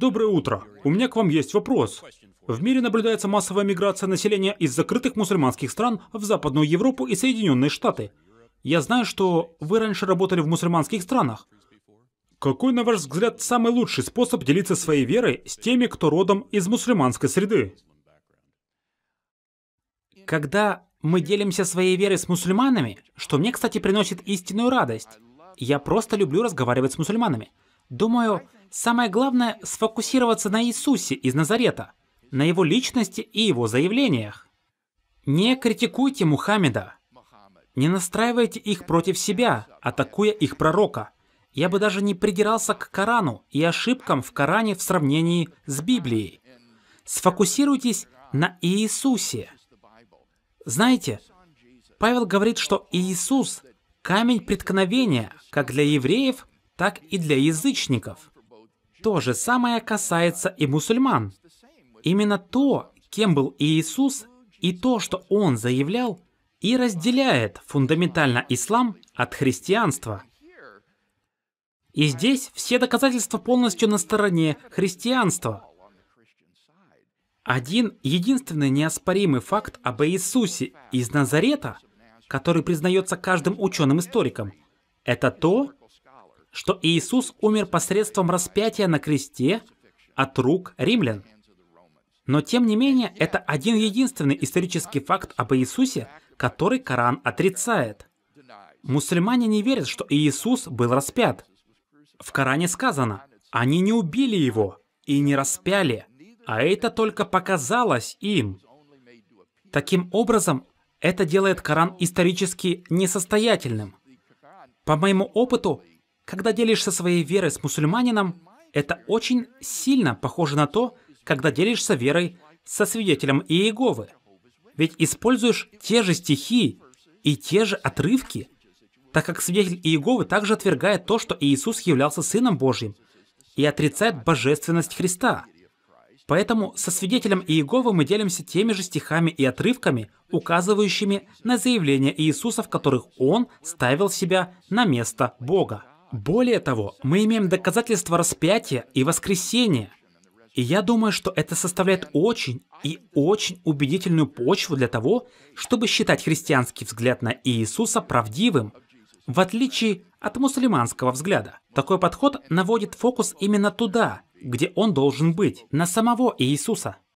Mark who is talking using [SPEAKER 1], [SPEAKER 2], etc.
[SPEAKER 1] Доброе утро. У меня к вам есть вопрос. В мире наблюдается массовая миграция населения из закрытых мусульманских стран в Западную Европу и Соединенные Штаты. Я знаю, что вы раньше работали в мусульманских странах. Какой, на ваш взгляд, самый лучший способ делиться своей верой с теми, кто родом из мусульманской среды? Когда мы делимся своей верой с мусульманами, что мне, кстати, приносит истинную радость, я просто люблю разговаривать с мусульманами. Думаю, самое главное – сфокусироваться на Иисусе из Назарета, на его личности и его заявлениях. Не критикуйте Мухаммеда. Не настраивайте их против себя, атакуя их пророка. Я бы даже не придирался к Корану и ошибкам в Коране в сравнении с Библией. Сфокусируйтесь на Иисусе. Знаете, Павел говорит, что Иисус – камень преткновения как для евреев, так и для язычников. То же самое касается и мусульман. Именно то, кем был Иисус, и то, что он заявлял, и разделяет фундаментально ислам от христианства. И здесь все доказательства полностью на стороне христианства. Один единственный неоспоримый факт об Иисусе из Назарета, который признается каждым ученым-историком, это то, что Иисус умер посредством распятия на кресте от рук римлян. Но тем не менее, это один единственный исторический факт об Иисусе, который Коран отрицает. Мусульмане не верят, что Иисус был распят. В Коране сказано, они не убили его и не распяли, а это только показалось им. Таким образом, это делает Коран исторически несостоятельным. По моему опыту, когда делишься своей верой с мусульманином, это очень сильно похоже на то, когда делишься верой со свидетелем Иеговы. Ведь используешь те же стихи и те же отрывки, так как свидетель Иеговы также отвергает то, что Иисус являлся Сыном Божьим, и отрицает божественность Христа. Поэтому со свидетелем Иеговы мы делимся теми же стихами и отрывками, указывающими на заявления Иисуса, в которых Он ставил себя на место Бога. Более того, мы имеем доказательства распятия и воскресения. И я думаю, что это составляет очень и очень убедительную почву для того, чтобы считать христианский взгляд на Иисуса правдивым, в отличие от мусульманского взгляда. Такой подход наводит фокус именно туда, где он должен быть, на самого Иисуса.